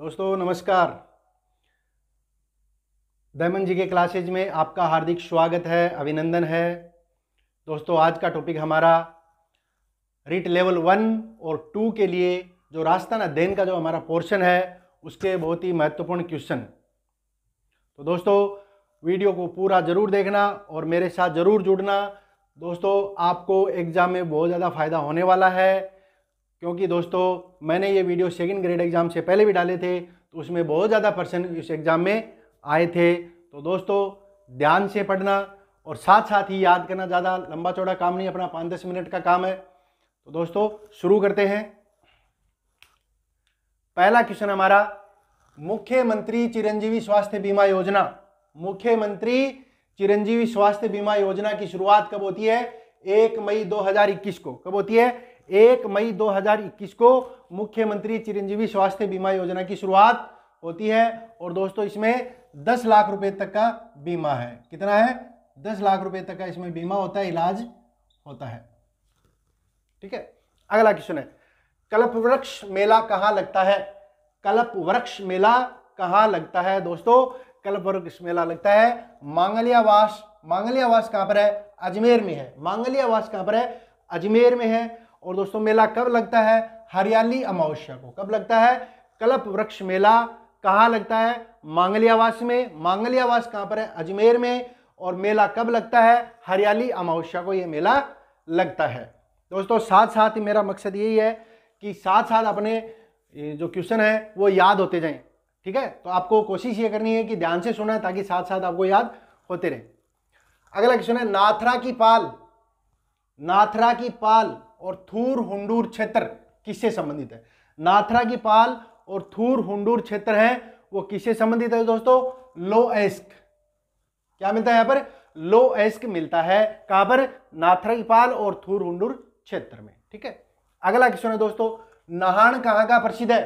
दोस्तों नमस्कार दयमन जी के क्लासेज में आपका हार्दिक स्वागत है अभिनंदन है दोस्तों आज का टॉपिक हमारा रिट लेवल वन और टू के लिए जो रास्ता ना देन का जो हमारा पोर्शन है उसके बहुत ही महत्वपूर्ण क्वेश्चन तो दोस्तों वीडियो को पूरा ज़रूर देखना और मेरे साथ ज़रूर जुड़ना दोस्तों आपको एग्ज़ाम में बहुत ज़्यादा फ़ायदा होने वाला है क्योंकि दोस्तों मैंने ये वीडियो सेकेंड ग्रेड एग्ज़ाम से पहले भी डाले थे तो उसमें बहुत ज़्यादा पर्सन इस एग्ज़ाम में आए थे तो दोस्तों ध्यान से पढ़ना और साथ साथ ही याद करना ज़्यादा लंबा चौड़ा काम नहीं अपना पाँच दस मिनट का काम है तो दोस्तों शुरू करते हैं पहला क्वेश्चन हमारा मुख्यमंत्री चिरंजीवी स्वास्थ्य बीमा योजना मुख्यमंत्री चिरंजीवी स्वास्थ्य बीमा योजना की शुरुआत कब होती है एक मई 2021 को कब होती है एक मई 2021 को मुख्यमंत्री चिरंजीवी स्वास्थ्य बीमा योजना की शुरुआत होती है और दोस्तों इसमें 10 लाख रुपए तक का बीमा है कितना है 10 लाख रुपए तक का इसमें बीमा होता है इलाज होता है ठीक है अगला क्वेश्चन है कल्प वृक्ष मेला कहाँ लगता है कल्प वृक्ष मेला कहाँ लगता है दोस्तों कल्प वृक्ष मेला लगता है मांगलियावास मांगलियावास कहाँ पर है अजमेर में है मांगलियावास कहाँ पर है अजमेर में है और दोस्तों मेला कब लगता है हरियाली अमावस्या को कब लगता है कल्प वृक्ष मेला कहाँ लगता है मांगलियावास में मांगलियावास कहाँ पर है अजमेर में और मेला कब लगता है हरियाली अमावस्या को ये मेला लगता है दोस्तों साथ साथ ही मेरा मकसद यही है कि साथ साथ अपने जो क्वेश्चन है वो याद होते जाएं ठीक है तो आपको कोशिश ये करनी है कि ध्यान से सुना ताकि साथ साथ आपको याद होते रहे अगला क्वेश्चन है नाथरा की पाल नाथरा की पाल और थूर हुंडूर क्षेत्र किससे संबंधित है नाथरा की पाल और थूर हुंडूर क्षेत्र है वो किससे संबंधित है दोस्तों लो एस्क क्या मिलता है यहां पर लो एस्क मिलता है कहां पर नाथरा की पाल और थूर हुंडूर क्षेत्र में ठीक है अगला क्वेश्चन है दोस्तों नहाण कहां का प्रसिद्ध है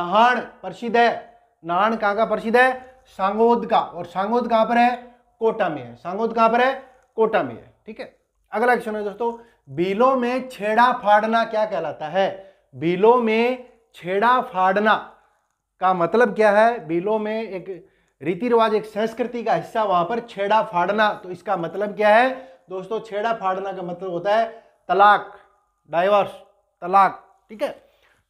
नहाण प्रसिद्ध है नहाण कहां का प्रसिद्ध है सांगोद का और सांगोद कहां पर है कोटा में है सांगोद कहां पर है कोटा में है ठीक है अगला क्वेश्चन है दोस्तों बिलों में छेड़ा फाड़ना क्या कहलाता है बिलों में छेड़ा फाड़ना का मतलब क्या है बिलों में एक रीति रिवाज एक संस्कृति का हिस्सा वहां पर छेड़ा फाड़ना तो इसका मतलब क्या है दोस्तों छेड़ा फाड़ना का मतलब होता है तलाक डाइवर्स तलाक ठीक है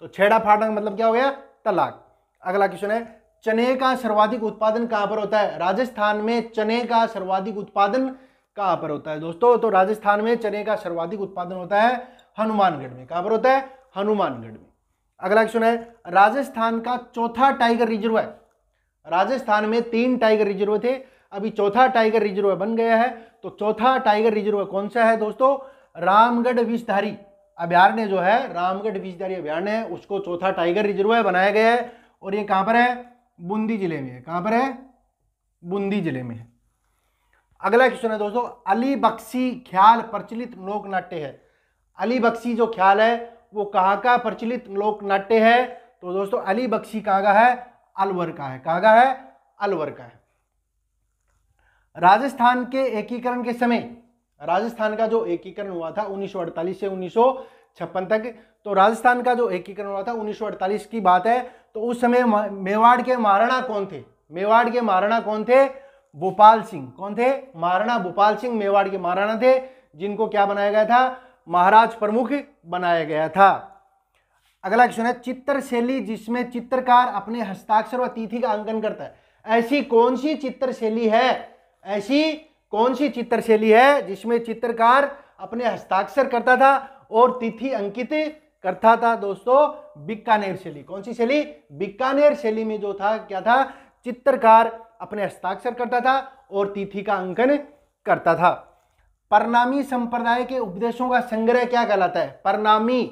तो छेड़ा फाड़ना का मतलब क्या हो गया तलाक अगला क्वेश्चन है चने का सर्वाधिक उत्पादन कहां पर होता है राजस्थान में चने का सर्वाधिक उत्पादन कहाँ पर होता है दोस्तों तो राजस्थान में चने का सर्वाधिक उत्पादन होता है हनुमानगढ़ में कहाँ पर होता है हनुमानगढ़ में अगला क्वेश्चन है राजस्थान का चौथा टाइगर रिजर्व है राजस्थान में तीन टाइगर रिजर्व थे अभी चौथा टाइगर रिजर्व बन गया है तो चौथा टाइगर रिजर्व कौन सा है दोस्तों रामगढ़ विषधारी अभ्यारण्य जो है रामगढ़ विषधारी अभ्यारण्य है उसको चौथा टाइगर रिजर्व बनाया गया है और ये कहाँ पर है बूंदी जिले में है कहाँ पर है बूंदी जिले में है अगला क्वेश्चन है दोस्तों अली बख्शी ख्याल प्रचलित लोक नाट्य है अली बख्शी जो ख्याल है वो कहाँ का प्रचलित लोक नाट्य है तो दोस्तों अली बख्शी कहाँ का है अलवर का है कहाँ का है अलवर का है राजस्थान के एकीकरण के समय राजस्थान का जो एकीकरण हुआ था 1948 से 1956 तक तो राजस्थान का जो एकीकरण हुआ था 1948 की बात है तो उस समय मेवाड़ के महाराणा कौन थे मेवाड़ के महाराणा कौन थे भोपाल सिंह कौन थे महाराणा भोपाल सिंह मेवाड़ के महाराणा थे जिनको क्या बनाया गया था महाराज प्रमुख बनाया गया था अगला क्वेश्चन है चित्र शैली जिसमें चित्रकार अपने हस्ताक्षर व तिथि का अंकन करता है ऐसी कौन सी चित्र शैली है ऐसी कौन सी चित्र शैली है जिसमें चित्रकार अपने हस्ताक्षर करता था और तिथि अंकित करता था दोस्तों बिकानेर शैली कौन सी शैली बिकानेर शैली में जो था क्या था चित्रकार अपने हस्ताक्षर करता था और तिथि का अंकन करता था परनामी संप्रदाय के उपदेशों का संग्रह क्या कहलाता है परनामी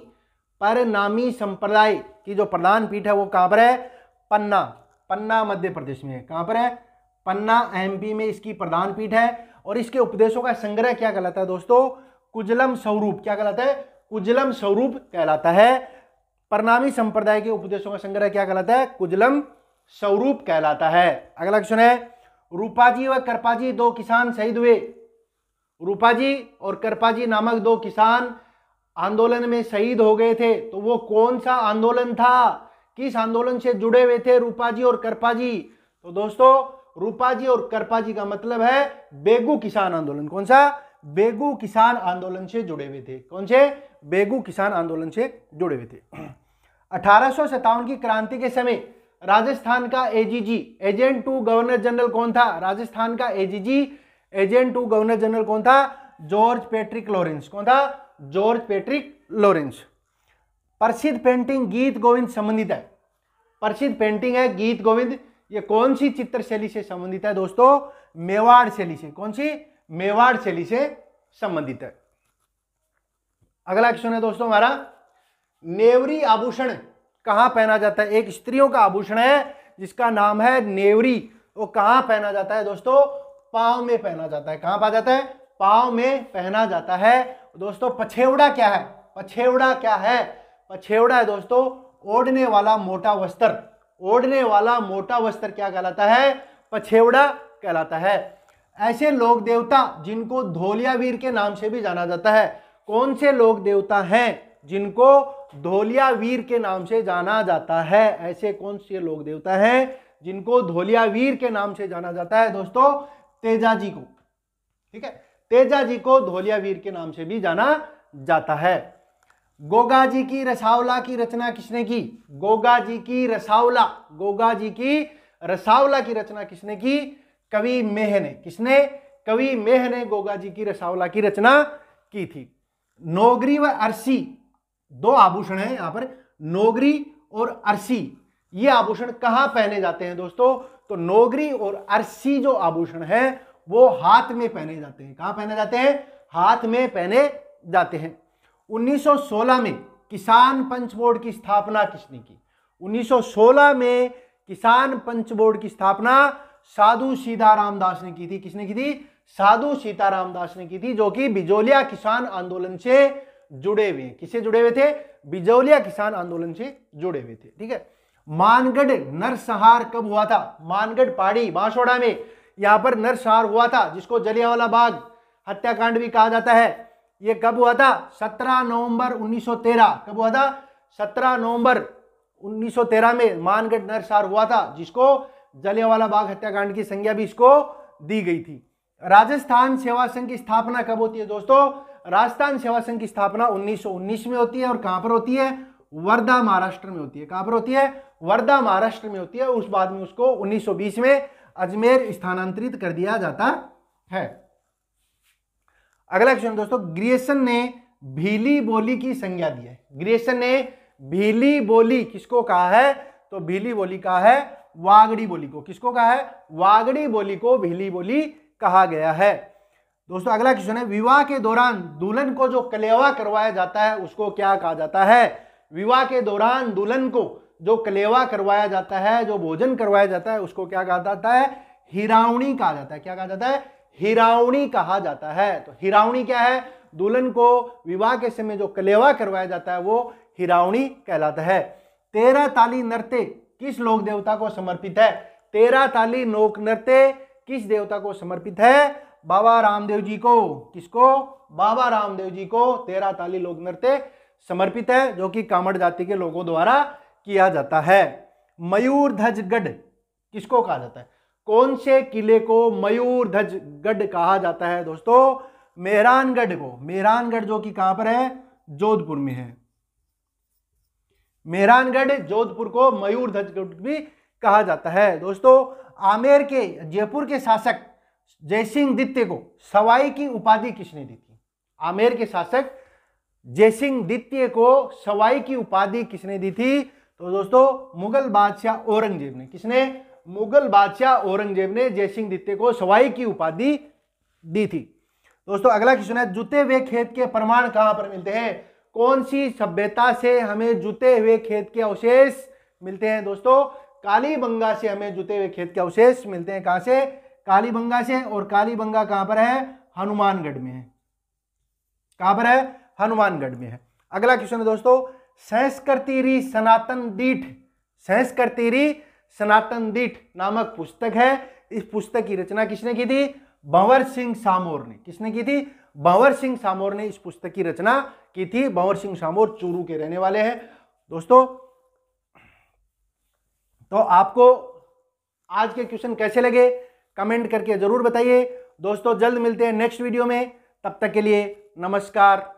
परनामी संप्रदाय की जो प्रधान पीठ है वो कहाँ पर है पन्ना पन्ना मध्य प्रदेश में है कहाँ पर है पन्ना एमपी में इसकी प्रधान पीठ है और इसके उपदेशों का संग्रह क्या कहलाता है दोस्तों कुजलम स्वरूप क्या कहलाता है कुजलम स्वरूप कहलाता है परनामी संप्रदाय के उपदेशों का संग्रह क्या कहलाता है कुजलम स्वरूप कहलाता है अगला क्वेश्चन है रूपाजी व करपाजी दो किसान शहीद हुए रूपाजी और करपाजी नामक दो किसान आंदोलन में शहीद हो गए थे तो वो कौन सा आंदोलन था किस आंदोलन से जुड़े हुए थे रूपाजी और करपाजी तो दोस्तों रूपाजी और करपाजी का मतलब है बेगू किसान आंदोलन कौन सा बेगू किसान आंदोलन से जुड़े हुए थे कौन से बेगू किसान आंदोलन से जुड़े हुए थे अठारह की क्रांति के समय राजस्थान का AGG agent to governor general कौन था राजस्थान का AGG agent to governor general कौन था जॉर्ज पेट्रिक लॉरेंस कौन था जॉर्ज पेट्रिक लॉरेंस प्रसिद्ध पेंटिंग गीत गोविंद संबंधित है प्रसिद्ध पेंटिंग है गीत गोविंद ये कौन सी चित्र शैली से संबंधित है दोस्तों मेवाड़ शैली से कौन सी मेवाड़ शैली से संबंधित है अगला क्वेश्चन है दोस्तों हमारा नेवरी आभूषण कहाँ पहना जाता है एक स्त्रियों का आभूषण है जिसका नाम है नेवरी वो कहाँ पहना जाता है दोस्तों पाव में पहना जाता है कहाँ पा जाता है पाव में पहना जाता है दोस्तों पछेवड़ा क्या है पछेवड़ा क्या है पछेवड़ा है दोस्तों ओढ़ने वाला मोटा वस्त्र ओढ़ने वाला मोटा वस्त्र क्या कहलाता है पछेवड़ा कहलाता है ऐसे लोक देवता जिनको धोलियावीर के नाम से भी जाना जाता है कौन से लोक देवता हैं जिनको धोलिया वीर के नाम से जाना जाता है ऐसे कौन से लोग देवता हैं जिनको धोलिया वीर के नाम से जाना जाता है दोस्तों तेजा जी को ठीक है तेजा जी को धोलिया वीर के नाम से भी जाना जाता है गोगा जी की रसावला की रचना किसने की गोगा जी की रसावला गोगा जी की रसावला की रचना किसने की कवि मेह ने किसने कवि मेह ने गोगा जी की रसावला की रचना की थी नोगरी व अरसी दो आभूषण है यहां पर नोगरी और अरसी ये आभूषण कहां पहने जाते हैं दोस्तों तो नोगरी और अरसी जो आभूषण है वो हाथ में पहने जाते हैं कहां पहने जाते हैं हाथ में पहने जाते हैं 1916 में किसान पंच बोर्ड की स्थापना किसने की 1916 में किसान पंच बोर्ड की स्थापना साधु सीताराम दास ने की थी किसने की थी साधु सीताराम दास ने की थी जो कि बिजोलिया किसान आंदोलन से जुड़े हुए हैं किससे जुड़े हुए थे बिजौलिया किसान आंदोलन से जुड़े हुए थे ठीक है मानगढ़ नरसंहार कब हुआ था मानगढ़ पाड़ी बांसोड़ा में यहां पर नरसंहार हुआ था जिसको जलियावाला बाग हत्याकांड भी कहा जाता है यह कब हुआ था 17 नवंबर 1913 कब हुआ था 17 नवंबर 1913 में मानगढ़ नरसंहार हुआ था जिसको जलियावाला बाग हत्याकांड की संज्ञा भी इसको दी गई थी राजस्थान सेवा संघ की स्थापना कब होती है दोस्तों राजस्थान सेवा संघ की स्थापना 1919 में होती है और कहां पर होती है वर्धा महाराष्ट्र में होती है कहां पर होती है वर्धा महाराष्ट्र में होती है उस बाद में उसको 1920 में अजमेर स्थानांतरित कर दिया जाता है अगला क्वेश्चन दोस्तों ग्रियसन ने भीली बोली की संज्ञा दी है ग्रियसन ने भीली बोली किसको कहा है तो भीली बोली कहा है वागड़ी बोली को किसको कहा है वागड़ी बोली को भीली बोली कहा गया है दोस्तों अगला क्वेश्चन है विवाह के दौरान दुल्हन को जो कलेवा करवाया जाता है उसको क्या कहा जाता है विवाह के दौरान दुल्हन को जो कलेवा करवाया जाता है जो भोजन करवाया जाता है उसको क्या कहा जाता है हिरावणी कहा जाता है क्या कहा जाता है हिरावणी कहा जाता है तो हिरावणी क्या है दुल्हन को विवाह के समय जो कलेवा करवाया जाता है वो हिरावणी कहलाता है तेरह ताली नृत्य किस लोक देवता को समर्पित है तेरह ताली लोक नृत्य किस देवता को समर्पित है बाबा रामदेव जी को किसको बाबा रामदेव जी को तेरा ताली लोक नृत्य समर्पित है जो कि कामड़ जाति के लोगों द्वारा किया जाता है मयूर ध्वजगढ़ किसको कहा जाता है कौन से किले को मयूर ध्वजगढ़ कहा जाता है दोस्तों मेहरानगढ़ को मेहरानगढ़ जो कि कहां पर है जोधपुर में है मेहरानगढ़ जोधपुर को मयूर ध्वजगढ़ भी कहा जाता है दोस्तों आमेर के जयपुर के शासक जयसिंह दित्य को सवाई की उपाधि किसने दी थी आमेर के शासक जयसिंह द्वितीय को सवाई की उपाधि किसने दी थी तो दोस्तों मुगल बादशाह औरंगजेब ने किसने मुगल बादशाह औरंगजेब ने जयसिंह द्वितीय को सवाई की उपाधि दी थी दोस्तों अगला क्वेश्चन है जुते हुए खेत के प्रमाण कहां पर मिलते हैं कौन सी सभ्यता से हमें जुते हुए खेत के अवशेष मिलते हैं दोस्तों कालीबंगा से हमें जुते हुए खेत के अवशेष मिलते हैं कहां से कालीबंगा से और कालीबंगा कहां पर है हनुमानगढ़ में है कहां पर है हनुमानगढ़ में है अगला क्वेश्चन है दोस्तों संस्कृतिरी सनातन दीठ संस्कृतिरी सनातन दीठ नामक पुस्तक है इस पुस्तक की रचना किसने की थी भंवर सिंह सामोर ने किसने की थी भंवर सिंह सामोर ने इस पुस्तक की रचना की थी भंवर सिंह सामोर चूरू के रहने वाले हैं दोस्तों तो आपको आज के क्वेश्चन कैसे लगे कमेंट करके ज़रूर बताइए दोस्तों जल्द मिलते हैं नेक्स्ट वीडियो में तब तक के लिए नमस्कार